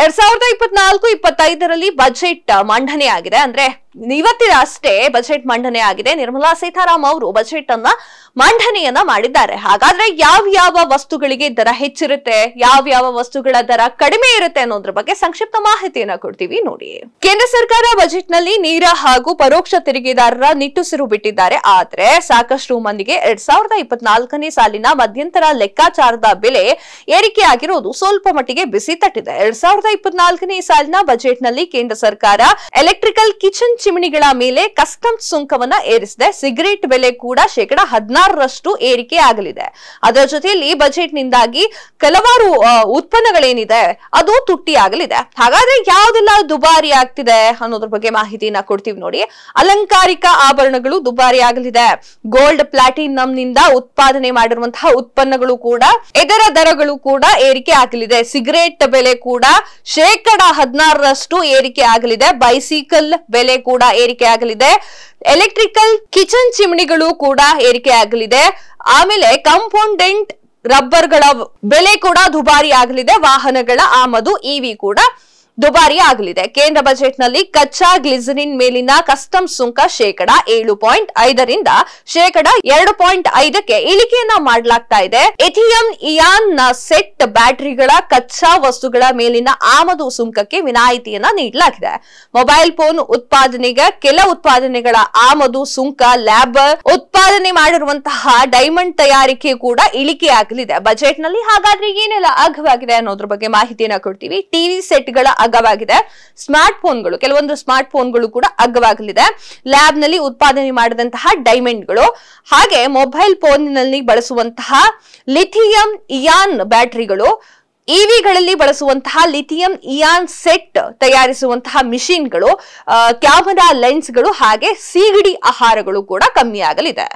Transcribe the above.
ಎರಡ್ ಸಾವಿರದ ಇಪ್ಪತ್ನಾಲ್ಕು ಇಪ್ಪತ್ತೈದರಲ್ಲಿ ಬಜೆಟ್ ಮಂಡನೆ ಆಗಿದೆ ಅಂದ್ರೆ ಇವತ್ತಿನ ಅಷ್ಟೇ ಬಜೆಟ್ ಮಂಡನೆ ಆಗಿದೆ ನಿರ್ಮಲಾ ಸೀತಾರಾಮ್ ಅವರು ಬಜೆಟ್ ಅನ್ನ ಮಂಡನೆಯನ್ನ ಮಾಡಿದ್ದಾರೆ ಹಾಗಾದ್ರೆ ಯಾವ ಯಾವ ವಸ್ತುಗಳಿಗೆ ದರ ಹೆಚ್ಚಿರುತ್ತೆ ಯಾವ ಯಾವ ವಸ್ತುಗಳ ದರ ಕಡಿಮೆ ಇರುತ್ತೆ ಅನ್ನೋದ್ರ ಬಗ್ಗೆ ಸಂಕ್ಷಿಪ್ತ ಮಾಹಿತಿಯನ್ನ ಕೊಡ್ತೀವಿ ನೋಡಿ ಕೇಂದ್ರ ಸರ್ಕಾರ ಬಜೆಟ್ ನಲ್ಲಿ ನೇರ ಹಾಗೂ ಪರೋಕ್ಷ ತೆರಿಗೆದಾರರ ನಿಟ್ಟುಸಿರು ಬಿಟ್ಟಿದ್ದಾರೆ ಆದ್ರೆ ಸಾಕಷ್ಟು ಮಂದಿಗೆ ಎರಡ್ ಸಾವಿರದ ಇಪ್ಪತ್ನಾಲ್ಕನೇ ಸಾಲಿನ ಮಧ್ಯಂತರ ಲೆಕ್ಕಾಚಾರದ ಬೆಲೆ ಏರಿಕೆ ಸ್ವಲ್ಪ ಮಟ್ಟಿಗೆ ಬಿಸಿ ತಟ್ಟಿದೆ ಎರಡ್ ಸಾವಿರದ ಇಪ್ಪತ್ನಾಲ್ಕನೇ ಸಾಲಿನ ಬಜೆಟ್ ನಲ್ಲಿ ಕೇಂದ್ರ ಸರ್ಕಾರ ಎಲೆಕ್ಟ್ರಿಕಲ್ ಕಿಚನ್ ಚಿಮಣಿಗಳ ಮೇಲೆ ಕಸ್ಟಮ್ಸ್ ಸುಂಕವನ್ನ ಏರಿಸಿದೆ ಸಿಗರೇಟ್ ಬೆಲೆ ಕೂಡ ಶೇಕಡ ಹದಿನಾರರಷ್ಟು ಏರಿಕೆ ಆಗಲಿದೆ ಅದರ ಜೊತೆಯಲ್ಲಿ ಬಜೆಟ್ ನಿಂದಾಗಿ ಕೆಲವಾರು ಉತ್ಪನ್ನಗಳೇನಿದೆ ಅದು ತುಟ್ಟಿ ಆಗಲಿದೆ ಹಾಗಾದ್ರೆ ಯಾವ್ದೆಲ್ಲ ದುಬಾರಿ ಆಗ್ತಿದೆ ಅನ್ನೋದ್ರ ಬಗ್ಗೆ ಮಾಹಿತಿಯನ್ನ ಕೊಡ್ತೀವಿ ನೋಡಿ ಅಲಂಕಾರಿಕ ಆಭರಣಗಳು ದುಬಾರಿ ಆಗಲಿದೆ ಗೋಲ್ಡ್ ಪ್ಲಾಟಿನಮ್ ನಿಂದ ಉತ್ಪಾದನೆ ಮಾಡಿರುವಂತಹ ಉತ್ಪನ್ನಗಳು ಕೂಡ ಇದರ ದರಗಳು ಕೂಡ ಏರಿಕೆ ಆಗಲಿದೆ ಸಿಗರೇಟ್ ಬೆಲೆ ಕೂಡ ಶೇಕಡ ಹದಿನಾರರಷ್ಟು ಏರಿಕೆ ಆಗಲಿದೆ ಬೈಸಿಕಲ್ ಬೆಲೆ ಕೂಡ ಏರಿಕೆಯಾಗಲಿದೆ ಎಲೆಕ್ಟ್ರಿಕಲ್ ಕಿಚನ್ ಚಿಮಣಿಗಳು ಕೂಡ ಏರಿಕೆಯಾಗಲಿದೆ ಆಮೇಲೆ ಕಂಪೌಂಡೆಂಟ್ ರಬ್ಬರ್ಗಳ ಬೆಲೆ ಕೂಡ ದುಬಾರಿ ಆಗಲಿದೆ ವಾಹನಗಳ ಆಮದು ಇವಿ e ಕೂಡ ದುಬಾರಿ ಆಗಲಿದೆ ಕೇಂದ್ರ ಬಜೆಟ್ನಲ್ಲಿ ಕಚ್ಚಾ ಗ್ಲಿಸರಿನ್ ಮೇಲಿನ ಕಸ್ಟಮ್ ಸುಂಕ ಶೇಕಡ ಏಳು ಪಾಯಿಂಟ್ ಐದರಿಂದ ಶೇಕಡ ಎರಡು ಪಾಯಿಂಟ್ ಐದಕ್ಕೆ ಇಳಿಕೆಯನ್ನ ಮಾಡಲಾಗ್ತಾ ಇದೆ ಎಥಿಯಂ ಇಯಾನ್ ನ ಸೆಟ್ ಬ್ಯಾಟರಿಗಳ ಕಚ್ಚಾ ವಸ್ತುಗಳ ಮೇಲಿನ ಆಮದು ಸುಂಕಕ್ಕೆ ವಿನಾಯಿತಿಯನ್ನ ನೀಡಲಾಗಿದೆ ಮೊಬೈಲ್ ಫೋನ್ ಉತ್ಪಾದನೆಗೆ ಕೆಲ ಉತ್ಪಾದನೆಗಳ ಆಮದು ಸುಂಕ ಲ್ಯಾಬ್ ಉತ್ಪಾದನೆ ಮಾಡಿರುವಂತಹ ಡೈಮಂಡ್ ತಯಾರಿಕೆ ಕೂಡ ಇಳಿಕೆ ಆಗಲಿದೆ ಬಜೆಟ್ನಲ್ಲಿ ಹಾಗಾದ್ರೆ ಏನೆಲ್ಲ ಅಗ್ಗವಾಗಿದೆ ಅನ್ನೋದ್ರ ಬಗ್ಗೆ ಮಾಹಿತಿಯನ್ನ ಕೊಡ್ತೀವಿ ಟಿವಿ ಸೆಟ್ಗಳ ಅಗ್ಗವಾಗಿದೆ ಸ್ಮಾರ್ಟ್ ಫೋನ್ಗಳು ಕೆಲವೊಂದು ಸ್ಮಾರ್ಟ್ ಫೋನ್ಗಳು ಕೂಡ ಅಗ್ಗವಾಗಲಿದೆ ಲ್ಯಾಬ್ ನಲ್ಲಿ ಉತ್ಪಾದನೆ ಮಾಡಿದಂತಹ ಡೈಮಂಡ್ಗಳು ಹಾಗೆ ಮೊಬೈಲ್ ಫೋನ್ನಲ್ಲಿ ಬಳಸುವಂತಹ ಲಿಥಿಯಂ ಇಯಾನ್ ಬ್ಯಾಟರಿಗಳು ಇವಿಗಳಲ್ಲಿ ಬಳಸುವಂತಹ ಲಿಥಿಯಂ ಇಯಾನ್ ಸೆಟ್ ತಯಾರಿಸುವಂತಹ ಮಿಷಿನ್ಗಳು ಕ್ಯಾಮರಾ ಲೆನ್ಸ್ಗಳು ಹಾಗೆ ಸಿಗಡಿ ಆಹಾರಗಳು ಕೂಡ ಕಮ್ಮಿಯಾಗಲಿದೆ